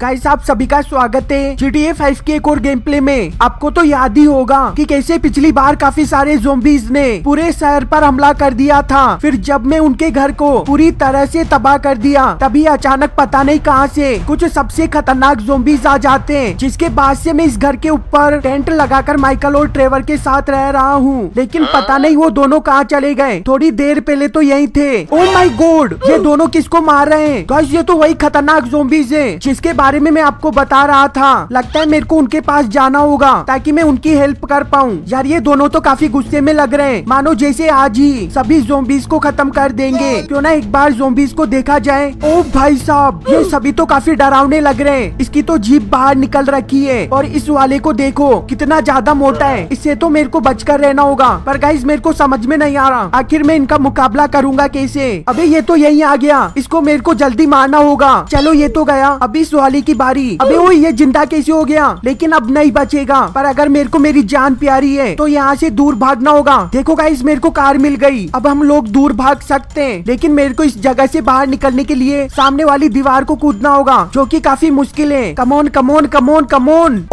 Guys आप सभी का स्वागत है जी टी फाइव के एक और गेम प्ले में आपको तो याद ही होगा कि कैसे पिछली बार काफी सारे जोम्बीज ने पूरे शहर पर हमला कर दिया था फिर जब मैं उनके घर को पूरी तरह से तबाह कर दिया तभी अचानक पता नहीं कहाँ से कुछ सबसे खतरनाक जोम्बीज आ जाते हैं जिसके बाद से मैं इस घर के ऊपर टेंट लगाकर माइकल और ट्रेवर के साथ रह रहा हूँ लेकिन पता नहीं वो दोनों कहाँ चले गए थोड़ी देर पहले तो यही थे ओ माई गोड ये दोनों किसको मार रहे हैं ये तो वही खतरनाक जोम्बीज है जिसके बाद बारे में मैं आपको बता रहा था लगता है मेरे को उनके पास जाना होगा ताकि मैं उनकी हेल्प कर पाऊँ यार ये दोनों तो काफी गुस्से में लग रहे हैं मानो जैसे आज ही सभी जोबीज को खत्म कर देंगे क्यों ना एक बार जोम्बिस को देखा जाए ओ भाई साहब ये सभी तो काफी डरावने लग रहे हैं इसकी तो जीप बाहर निकल रखी है और इस वाले को देखो कितना ज्यादा मोटा है इससे तो मेरे को बचकर रहना होगा पर गाइज मेरे को समझ में नहीं आ रहा आखिर मैं इनका मुकाबला करूंगा कैसे अभी ये तो यही आ गया इसको मेरे को जल्दी मारना होगा चलो ये तो गया अभी इस वाले वाले की बारी अबे वो ये जिंदा कैसे हो गया लेकिन अब नहीं बचेगा पर अगर मेरे को मेरी जान प्यारी है तो यहाँ से दूर भागना होगा देखो गाइस मेरे को कार मिल गई अब हम लोग दूर भाग सकते हैं लेकिन मेरे को इस जगह से बाहर निकलने के लिए सामने वाली दीवार को कूदना होगा जो की काफी मुश्किल है कमोन कमोन कमोन कमोन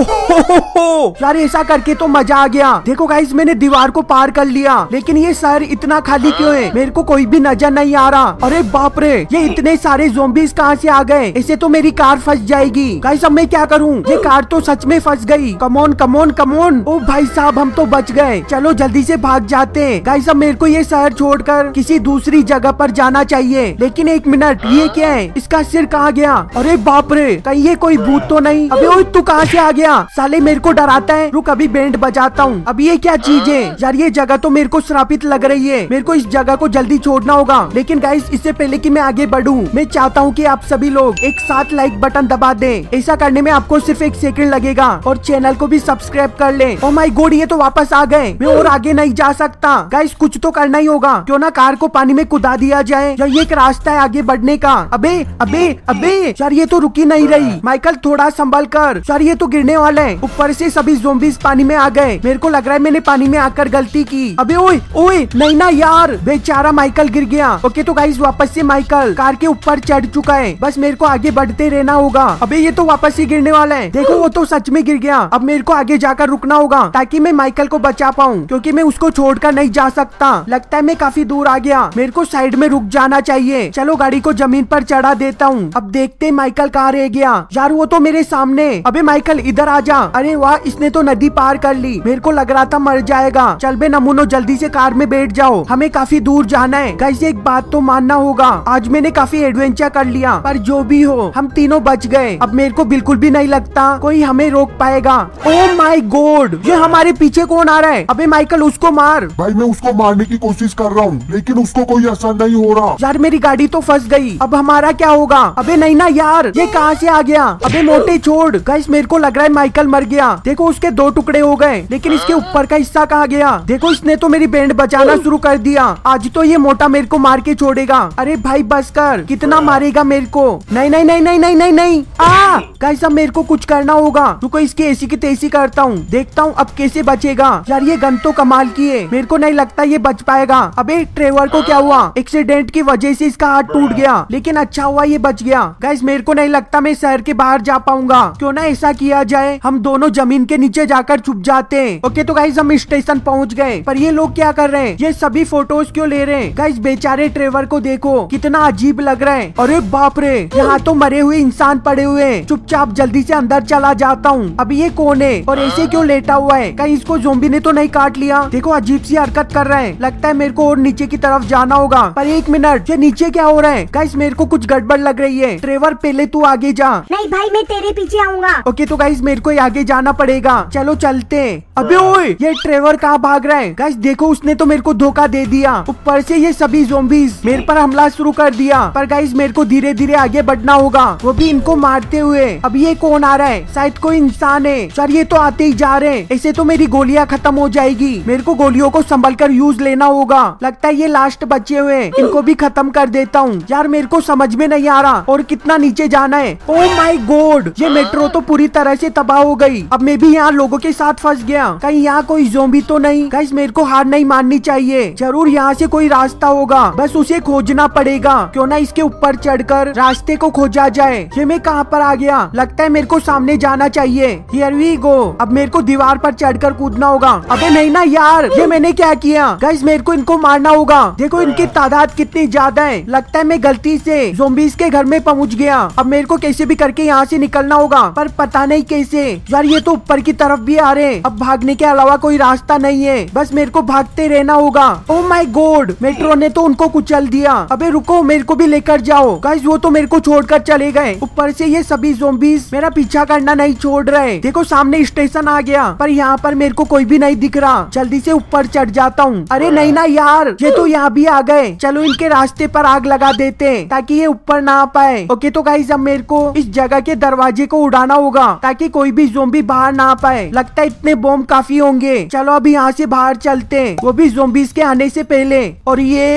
यार ऐसा करके तो मजा आ गया देखो गाइज मैंने दीवार को पार कर लिया लेकिन ये शहर इतना खाली क्यों है मेरे को कोई भी नजर नहीं आ रहा अरे बाप रे ये इतने सारे जोम्बिस कहाँ से आ गए ऐसे तो मेरी कार फंस जाएगी गाइस अब मैं क्या करूँ ये कार तो सच में फंस गई कमोन कमोन कमोन ओ भाई साहब हम तो बच गए चलो जल्दी से भाग जाते हैं गाइस अब मेरे को ये शहर छोड़कर किसी दूसरी जगह पर जाना चाहिए लेकिन एक मिनट ये क्या है इसका सिर कहाँ गया अरे बाप रे कहीं ये कोई भूत तो नहीं अभी तू कहाँ से आ गया साले मेरे को डराता है रुक अभी बैंड बजाता हूँ अब ये क्या चीज है हाँ। यार ये जगह तो मेरे को श्रापित लग रही है मेरे को इस जगह को जल्दी छोड़ना होगा लेकिन गाइस इससे पहले की मैं आगे बढ़ू मैं चाहता हूँ की आप सभी लोग एक साथ लाइक बटन दबा दे ऐसा करने में आपको सिर्फ एक सेकेंड लगेगा और चैनल को भी सब्सक्राइब कर ले और माई गोड ये तो वापस आ गए मैं और आगे नहीं जा सकता गाइस कुछ तो करना ही होगा क्यों ना कार को पानी में कुदा दिया जाए या ये एक रास्ता है आगे बढ़ने का अबे अबे अबे यार ये तो रुकी नहीं रही माइकल हाँ। थोड़ा संभल कर यार ये तो गिरने वाले है है ऊपर से सभी जोम्बिस पानी में आ गए मेरे को लग रहा है मैंने पानी में आकर गलती की अबे ओए ओए नहीं ना यार बेचारा माइकल गिर गया ओके तो गाइस वापस से माइकल कार के ऊपर चढ़ चुका है बस मेरे को आगे बढ़ते रहना होगा अबे ये तो वापस ही गिरने वाला है देखो वो तो सच में गिर गया अब मेरे को आगे जाकर रुकना होगा ताकि मैं माइकल को बचा पाऊँ क्यूँकी मैं उसको छोड़ कर नहीं जा सकता लगता है मैं काफी दूर आ गया मेरे को साइड में रुक जाना चाहिए चलो गाड़ी को जमीन पर चढ़ा देता हूँ अब देखते माइकल कहाँ रह गया यार वो तो मेरे सामने अबे माइकल इधर आ जा सोचा अरे वाह इसने तो नदी पार कर ली मेरे को लग रहा था मर जाएगा चल बे नमूनो जल्दी से कार में बैठ जाओ हमें काफी दूर जाना है गाइस एक बात तो मानना होगा आज मैंने काफी एडवेंचर कर लिया पर जो भी हो हम तीनों बच गए अब मेरे को बिल्कुल भी नहीं लगता कोई हमें रोक पाएगा ओ माई गोड ये हमारे पीछे कौन आ रहा है अबे माइकल उसको मार भाई मैं उसको मारने की कोशिश कर रहा हूँ लेकिन उसको कोई असर नहीं हो रहा यार मेरी गाड़ी तो फंस गई अब हमारा क्या होगा अबे नहीं ना यार ये कहाँ से आ गया अबे मोटे छोड़ गाइस मेरे को लग रहा है माइकल अंकल मर गया देखो उसके दो टुकड़े हो गए लेकिन इसके हाँ। ऊपर का हिस्सा कहाँ गया देखो इसने तो मेरी बैंड बचाना शुरू कर दिया आज तो ये मोटा मेरे को मार के छोड़ेगा अरे भाई बस कर कितना मारेगा मेरे को नहीं नहीं नहीं नहीं नहीं नहीं नहीं आ कैसा मेरे को कुछ करना होगा रुको इसकी एसी की तेजी करता हूँ देखता हूँ अब कैसे बचेगा यार ये गन तो कमाल की है मेरे को नहीं लगता ये बच पाएगा अबे ट्रेवर को क्या हुआ एक्सीडेंट की वजह से इसका हाथ टूट गया लेकिन अच्छा हुआ ये बच गया गैस मेरे को नहीं लगता मैं शहर के बाहर जा पाऊंगा क्यों ना ऐसा किया जाए हम हम दोनों जमीन के नीचे जाकर छुप जाते हैं ओके तो गाइज हम स्टेशन पहुँच गए पर ये लोग क्या कर रहे हैं ये सभी फोटोज क्यों ले रहे हैं गाइज बेचारे ट्रेवर को देखो कितना अजीब लग रहा है अरे बाप रे यहाँ तो मरे हुए इंसान पड़े हुए हैं चुपचाप जल्दी से अंदर चला जाता हूँ अब ये कौन है और ऐसे क्यों लेटा हुआ है कहीं इसको जोम्बी ने तो नहीं काट लिया देखो अजीब सी हरकत कर रहा है लगता है मेरे को और नीचे की तरफ जाना होगा पर एक मिनट ये नीचे क्या हो रहा है गाइस मेरे को कुछ गड़बड़ लग रही है ट्रेवर पहले तू आगे जा नहीं भाई मैं तेरे पीछे आऊंगा ओके तो गाइस मेरे को आगे जाना पड़ेगा चलो चलते अबे ओए ये ट्रेवर कहाँ भाग रहा है गाइस देखो उसने तो मेरे को धोखा दे दिया ऊपर से ये सभी जोम्बिस मेरे पर हमला शुरू कर दिया पर गाइस मेरे को धीरे धीरे आगे बढ़ना होगा वो भी इनको मारते हुए अब ये कौन आ रहा है शायद कोई इंसान है सर ये तो आते ही जा रहे हैं ऐसे तो मेरी गोलियाँ खत्म हो जाएगी मेरे को गोलियों को संभल कर यूज लेना होगा लगता है ये लास्ट बचे हुए इनको भी खत्म कर देता हूँ यार मेरे को समझ में नहीं आ रहा और कितना नीचे जाना है ओ माई गोड ये मेट्रो तो पूरी तरह से तबाह हो हो गई अब मैं भी यहाँ लोगों के साथ फंस गया कहीं यहाँ कोई जोम्बी तो नहीं कहीं मेरे को हार नहीं माननी चाहिए जरूर यहाँ से कोई रास्ता होगा बस उसे खोजना पड़ेगा क्यों ना इसके ऊपर चढ़कर रास्ते को खोजा जाए ये मैं कहाँ पर आ गया लगता है मेरे को सामने जाना चाहिए हियर वी गो अब मेरे को दीवार पर चढ़कर कूदना होगा अबे नहीं ना यार ये मैंने क्या किया गैस मेरे को इनको मारना होगा देखो इनकी तादाद कितनी ज्यादा है लगता है मैं गलती से जोम्बीज के घर में पहुँच गया अब मेरे को कैसे भी करके यहाँ से निकलना होगा पर पता नहीं कैसे यार ये तो ऊपर की तरफ भी आ रहे हैं अब भागने के अलावा कोई रास्ता नहीं है बस मेरे को भागते रहना होगा ओ माई गोड मेट्रो ने तो उनको कुचल दिया अबे रुको मेरे को भी लेकर जाओ गाइस वो तो मेरे को छोड़कर चले गए ऊपर से ये सभी जोम्बिस मेरा पीछा करना नहीं छोड़ रहे देखो सामने स्टेशन आ गया पर यहाँ पर मेरे को कोई भी नहीं दिख रहा जल्दी से ऊपर चढ़ जाता हूँ अरे नहीं ना यार ये तो यहाँ भी आ गए चलो इनके रास्ते पर आग लगा देते हैं ताकि ये ऊपर ना आ पाए ओके तो गाइस अब मेरे को इस जगह के दरवाजे को उड़ाना होगा ताकि कोई भी जोम्बी बाहर ना आ पाए लगता है इतने बॉम्ब काफी होंगे चलो अभी यहाँ से बाहर चलते हैं वो भी जोम्बीज के आने से पहले और ये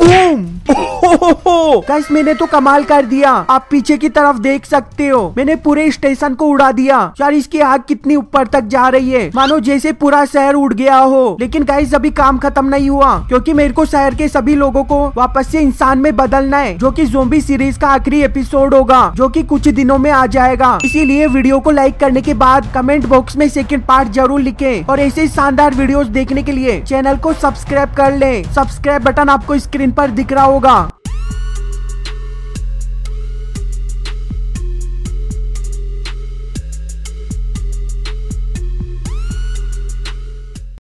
बूम गाइस मैंने तो कमाल कर दिया आप पीछे की तरफ देख सकते हो मैंने पूरे स्टेशन को उड़ा दिया यार इसकी आग कितनी ऊपर तक जा रही है मानो जैसे पूरा शहर उड़ गया हो लेकिन गाइस अभी काम खत्म नहीं हुआ क्योंकि मेरे को शहर के सभी लोगों को वापस से इंसान में बदलना है जो की जोम्बी सीरीज का आखिरी एपिसोड होगा जो की कुछ दिनों में आ जाएगा इसीलिए वीडियो को लाइक करने के बाद कमेंट बॉक्स में सेकेंड पार्ट जरूर लिखे और ऐसे शानदार वीडियो देखने के लिए चैनल को सब्सक्राइब कर ले सब्सक्राइब बटन आपको स्क्रीन आरोप दिख रहा हो होगा